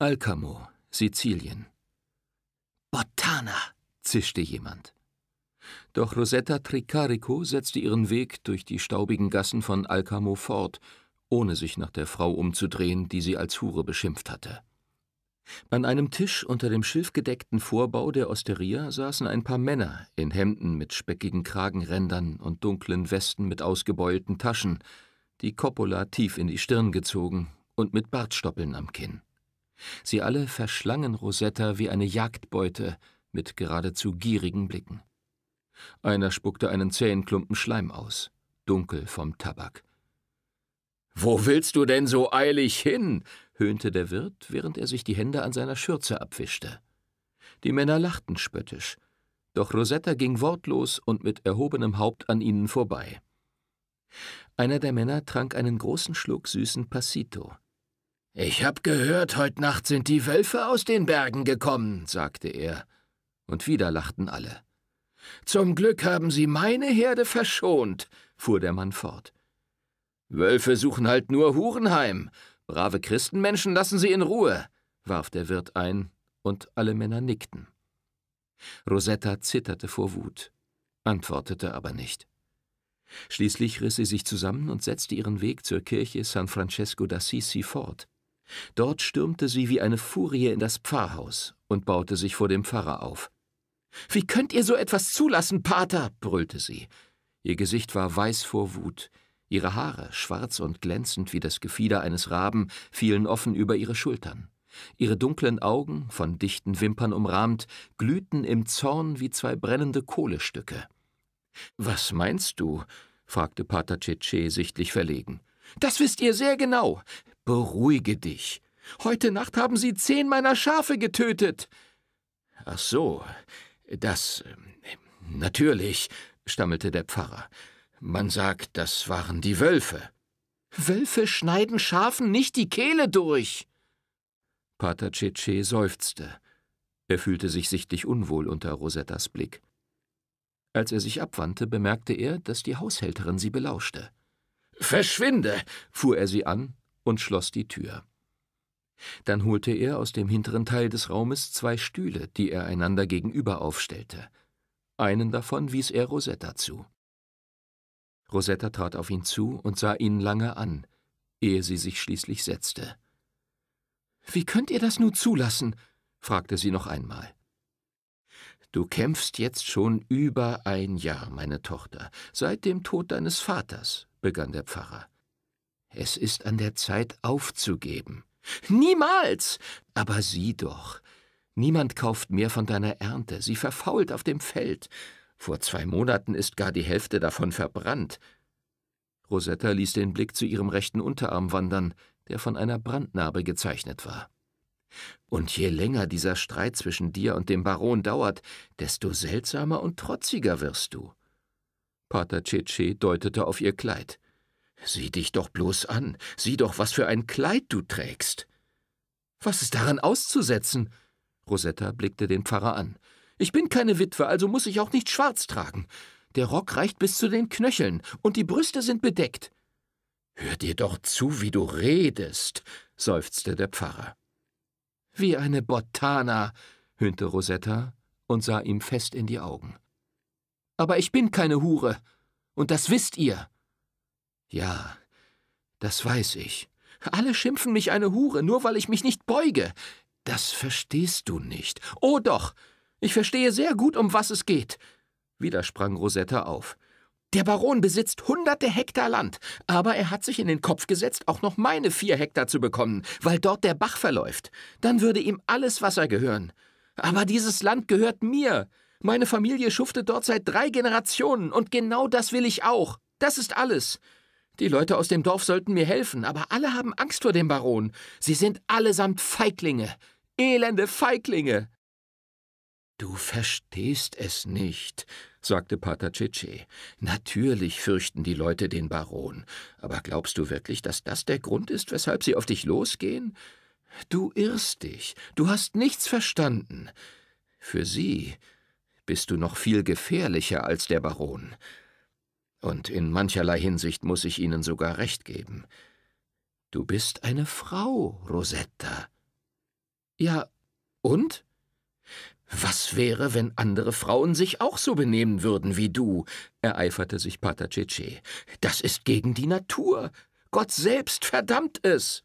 Alcamo, Sizilien. Bottana, zischte jemand. Doch Rosetta Tricarico setzte ihren Weg durch die staubigen Gassen von Alcamo fort, ohne sich nach der Frau umzudrehen, die sie als Hure beschimpft hatte. An einem Tisch unter dem schilfgedeckten Vorbau der Osteria saßen ein paar Männer in Hemden mit speckigen Kragenrändern und dunklen Westen mit ausgebeulten Taschen, die Coppola tief in die Stirn gezogen und mit Bartstoppeln am Kinn. Sie alle verschlangen Rosetta wie eine Jagdbeute mit geradezu gierigen Blicken. Einer spuckte einen zähen Klumpen Schleim aus, dunkel vom Tabak. Wo willst du denn so eilig hin? höhnte der Wirt, während er sich die Hände an seiner Schürze abwischte. Die Männer lachten spöttisch, doch Rosetta ging wortlos und mit erhobenem Haupt an ihnen vorbei. Einer der Männer trank einen großen Schluck süßen Passito, ich hab gehört, heut Nacht sind die Wölfe aus den Bergen gekommen, sagte er, und wieder lachten alle. Zum Glück haben sie meine Herde verschont, fuhr der Mann fort. Wölfe suchen halt nur Hurenheim. Brave Christenmenschen lassen sie in Ruhe, warf der Wirt ein, und alle Männer nickten. Rosetta zitterte vor Wut, antwortete aber nicht. Schließlich riss sie sich zusammen und setzte ihren Weg zur Kirche San Francesco d'Assisi fort. Dort stürmte sie wie eine Furie in das Pfarrhaus und baute sich vor dem Pfarrer auf. »Wie könnt ihr so etwas zulassen, Pater?« brüllte sie. Ihr Gesicht war weiß vor Wut. Ihre Haare, schwarz und glänzend wie das Gefieder eines Raben, fielen offen über ihre Schultern. Ihre dunklen Augen, von dichten Wimpern umrahmt, glühten im Zorn wie zwei brennende Kohlestücke. »Was meinst du?« fragte Pater Cece sichtlich verlegen. Das wisst ihr sehr genau. Beruhige dich. Heute Nacht haben sie zehn meiner Schafe getötet. Ach so, das. Ähm, natürlich, stammelte der Pfarrer. Man sagt, das waren die Wölfe. Wölfe schneiden Schafen nicht die Kehle durch. Pater Cece seufzte. Er fühlte sich sichtlich unwohl unter Rosettas Blick. Als er sich abwandte, bemerkte er, dass die Haushälterin sie belauschte. Verschwinde, fuhr er sie an und schloss die Tür. Dann holte er aus dem hinteren Teil des Raumes zwei Stühle, die er einander gegenüber aufstellte. Einen davon wies er Rosetta zu. Rosetta trat auf ihn zu und sah ihn lange an, ehe sie sich schließlich setzte. Wie könnt ihr das nur zulassen? fragte sie noch einmal. Du kämpfst jetzt schon über ein Jahr, meine Tochter, seit dem Tod deines Vaters, begann der Pfarrer. Es ist an der Zeit aufzugeben. Niemals. Aber sieh doch. Niemand kauft mehr von deiner Ernte, sie verfault auf dem Feld. Vor zwei Monaten ist gar die Hälfte davon verbrannt. Rosetta ließ den Blick zu ihrem rechten Unterarm wandern, der von einer Brandnarbe gezeichnet war. Und je länger dieser Streit zwischen dir und dem Baron dauert, desto seltsamer und trotziger wirst du. Pater Cece deutete auf ihr Kleid. Sieh dich doch bloß an, sieh doch, was für ein Kleid du trägst. Was ist daran auszusetzen? Rosetta blickte den Pfarrer an. Ich bin keine Witwe, also muss ich auch nicht schwarz tragen. Der Rock reicht bis zu den Knöcheln, und die Brüste sind bedeckt. Hör dir doch zu, wie du redest, seufzte der Pfarrer. Wie eine Botana, höhnte Rosetta und sah ihm fest in die Augen. Aber ich bin keine Hure. Und das wisst ihr. Ja, das weiß ich. Alle schimpfen mich eine Hure, nur weil ich mich nicht beuge. Das verstehst du nicht. Oh doch, ich verstehe sehr gut, um was es geht. Wieder sprang Rosetta auf. Der Baron besitzt hunderte Hektar Land, aber er hat sich in den Kopf gesetzt, auch noch meine vier Hektar zu bekommen, weil dort der Bach verläuft. Dann würde ihm alles Wasser gehören. Aber dieses Land gehört mir. Meine Familie schuftet dort seit drei Generationen und genau das will ich auch. Das ist alles. Die Leute aus dem Dorf sollten mir helfen, aber alle haben Angst vor dem Baron. Sie sind allesamt Feiglinge. Elende Feiglinge. Du verstehst es nicht, sagte Pater Cece. Natürlich fürchten die Leute den Baron. Aber glaubst du wirklich, dass das der Grund ist, weshalb sie auf dich losgehen? Du irrst dich. Du hast nichts verstanden. Für sie bist du noch viel gefährlicher als der Baron. Und in mancherlei Hinsicht muss ich Ihnen sogar recht geben. Du bist eine Frau, Rosetta. Ja, und? Was wäre, wenn andere Frauen sich auch so benehmen würden wie du? ereiferte sich Pater Cece. Das ist gegen die Natur. Gott selbst verdammt es.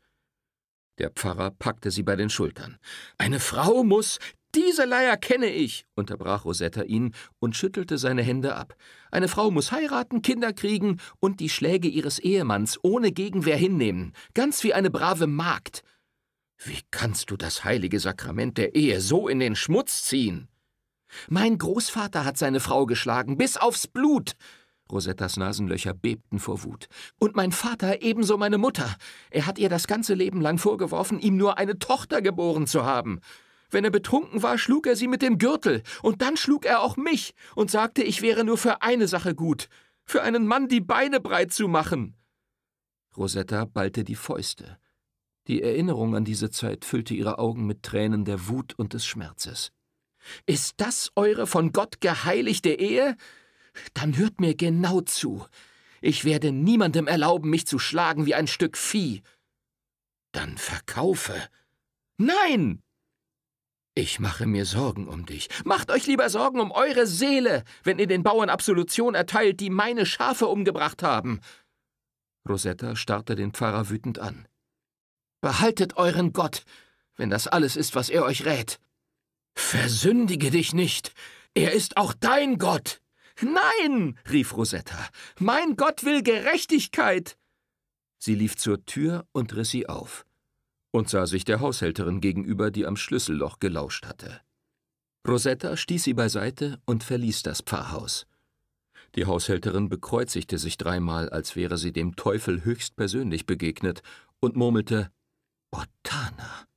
Der Pfarrer packte sie bei den Schultern. Eine Frau muss diese Leier kenne ich, unterbrach Rosetta ihn und schüttelte seine Hände ab. Eine Frau muss heiraten, Kinder kriegen und die Schläge ihres Ehemanns ohne Gegenwehr hinnehmen, ganz wie eine brave Magd. Wie kannst du das heilige Sakrament der Ehe so in den Schmutz ziehen? Mein Großvater hat seine Frau geschlagen, bis aufs Blut. Rosettas Nasenlöcher bebten vor Wut. Und mein Vater ebenso meine Mutter. Er hat ihr das ganze Leben lang vorgeworfen, ihm nur eine Tochter geboren zu haben. Wenn er betrunken war, schlug er sie mit dem Gürtel, und dann schlug er auch mich und sagte, ich wäre nur für eine Sache gut, für einen Mann die Beine breit zu machen. Rosetta ballte die Fäuste. Die Erinnerung an diese Zeit füllte ihre Augen mit Tränen der Wut und des Schmerzes. Ist das eure von Gott geheiligte Ehe? Dann hört mir genau zu. Ich werde niemandem erlauben, mich zu schlagen wie ein Stück Vieh. Dann verkaufe. Nein! Ich mache mir Sorgen um dich. Macht euch lieber Sorgen um eure Seele, wenn ihr den Bauern Absolution erteilt, die meine Schafe umgebracht haben. Rosetta starrte den Pfarrer wütend an. Behaltet euren Gott, wenn das alles ist, was er euch rät. Versündige dich nicht. Er ist auch dein Gott. Nein, rief Rosetta. Mein Gott will Gerechtigkeit. Sie lief zur Tür und riss sie auf und sah sich der Haushälterin gegenüber, die am Schlüsselloch gelauscht hatte. Rosetta stieß sie beiseite und verließ das Pfarrhaus. Die Haushälterin bekreuzigte sich dreimal, als wäre sie dem Teufel höchstpersönlich begegnet, und murmelte Botana.